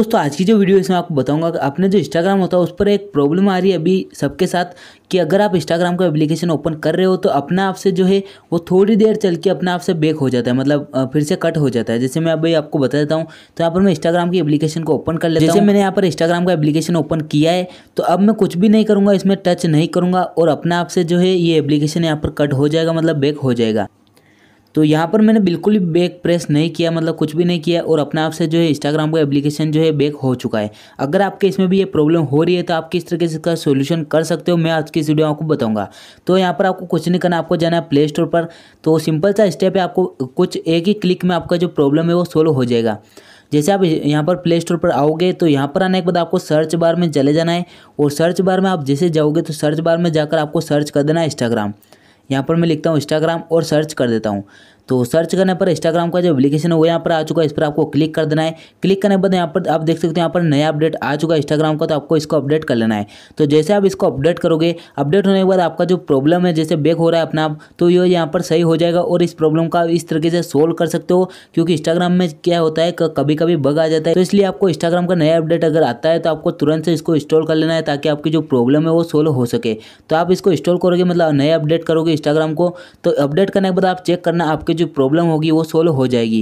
दोस्तों आज की जो वीडियो इसमें आपको बताऊंगा कि आपने जो इंस्टाग्राम होता है उस पर एक प्रॉब्लम आ रही है अभी सबके साथ कि अगर आप इंस्टाग्राम का एप्लीकेशन ओपन कर रहे हो तो अपने आप से जो है वो थोड़ी देर चल के अपने आप से बेक हो जाता है मतलब फिर से कट हो जाता है जैसे मैं अभी आपको बता देता हूँ तो यहाँ पर मैं इंस्टाग्राम की एप्लीकेशन को ओपन कर लेता जैसे मैंने यहाँ पर इंस्टाग्राम का एप्लीकेशन ओपन किया है तो अब मैं कुछ भी नहीं करूँगा इसमें टच नहीं करूँगा और अपने आप से जो है ये एप्लीकेशन यहाँ पर कट हो जाएगा मतलब बेक हो जाएगा तो यहाँ पर मैंने बिल्कुल भी बैक प्रेस नहीं किया मतलब कुछ भी नहीं किया और अपने आप से जो है इंस्टाग्राम का एप्लीकेशन जो है बैक हो चुका है अगर आपके इसमें भी ये प्रॉब्लम हो रही है तो आप किस तरीके से इसका सोल्यूशन कर सकते हो मैं आज की वीडियो आपको बताऊंगा तो यहाँ पर आपको कुछ नहीं करना आपको जाना है प्ले स्टोर पर तो सिंपल सा स्टेप है आपको कुछ एक ही क्लिक में आपका जो प्रॉब्लम है वो सोल्व हो जाएगा जैसे आप यहाँ पर प्ले स्टोर पर आओगे तो यहाँ पर आने के बाद आपको सर्च बार में चले जाना है और सर्च बार में आप जैसे जाओगे तो सर्च बार में जाकर आपको सर्च कर देना है इंस्टाग्राम यहाँ पर मैं लिखता हूँ इंस्टाग्राम और सर्च कर देता हूँ तो सर्च करने पर इंस्टाग्राम का जो एप्लीकेशन है वो यहाँ पर आ चुका है इस पर आपको क्लिक कर देना है क्लिक करने के बाद यहाँ पर आप देख सकते हो यहाँ पर नया अपडेट आ चुका है इंस्टाग्राम का तो आपको इसको अपडेट कर लेना है तो जैसे आप इसको अपडेट करोगे अपडेट होने के बाद आपका जो प्रॉब्लम है जैसे बेक हो रहा है अपना आप तो ये यहाँ पर सही हो जाएगा और इस प्रॉब्लम का इस तरीके से सोल्व कर सकते हो क्योंकि इंस्टाग्राम में क्या होता है कभी कभी बग आ जाता है तो इसलिए आपको इंस्टाग्राम का नया अपडेट अगर आता है तो आपको तुरंत से इसको इंस्टॉल कर लेना है ताकि आपकी जो प्रॉब्लम है वो सोल्व हो सके तो आप इसको इंस्टॉल करोगे मतलब नया अपडेट करोगे इंस्टाग्राम को तो अपडेट करने के बाद आप चेक करना आपके जो प्रॉब्लम होगी वो सोल्व हो जाएगी